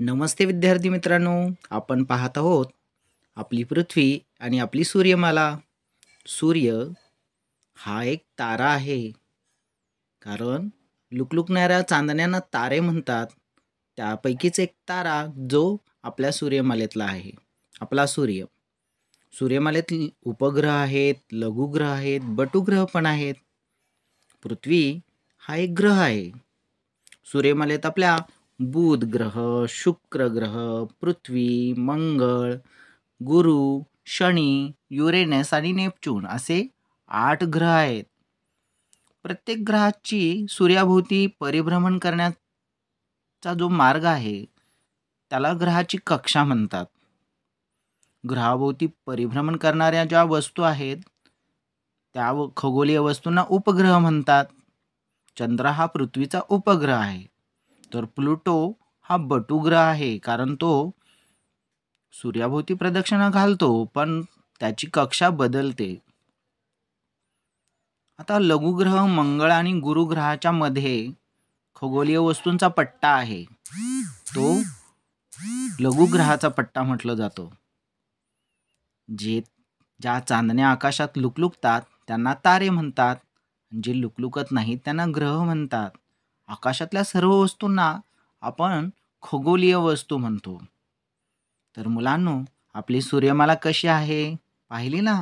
नमस्ते विद्यार्थी मित्रांनो आपण पाहत आहोत आपली पृथ्वी आणि आपली सूर्यमाला सूर्य हा एक तारा आहे कारण लुकलुकणाऱ्या चांदण्यांना तारे म्हणतात त्यापैकीच एक तारा जो आपल्या सूर्यमालेतला आहे आपला सूर्य सूर्यमालेत उपग्रह आहेत लघुग्रह आहेत बटुग्रह पण आहेत पृथ्वी हा एक ग्रह आहे सूर्यमालेत आपल्या बुध ग्रह शुक्र ग्रह पृथ्वी मंगळ गुरु शनी युरेनस आणि नेपच्यून असे आठ ग्रह आहेत प्रत्येक ग्रहाची सूर्याभोवती परिभ्रमण करण्याचा जो मार्ग आहे त्याला ग्रहाची कक्षा म्हणतात ग्रहाभोवती परिभ्रमण करणाऱ्या ज्या वस्तू आहेत त्या खगोलीय वस्तूंना उपग्रह म्हणतात चंद्र हा पृथ्वीचा उपग्रह आहे तर प्लुटो हा बटुग्रह आहे कारण तो सूर्याभोवती प्रदक्षिणा घालतो पण त्याची कक्षा बदलते आता लघुग्रह मंगळ आणि गुरुग्रहाच्या मध्ये खगोलीय वस्तूंचा पट्टा आहे तो लघुग्रहाचा पट्टा म्हटलं जातो जे ज्या चांदण्या आकाशात लुकलुकतात त्यांना तारे म्हणतात जे लुकलुकत नाहीत त्यांना ग्रह म्हणतात आकाशातल्या सर्व वस्तूंना आपण खगोलीय वस्तू म्हणतो तर मुलांनो आपली सूर्यमाला कशी आहे पाहिली ना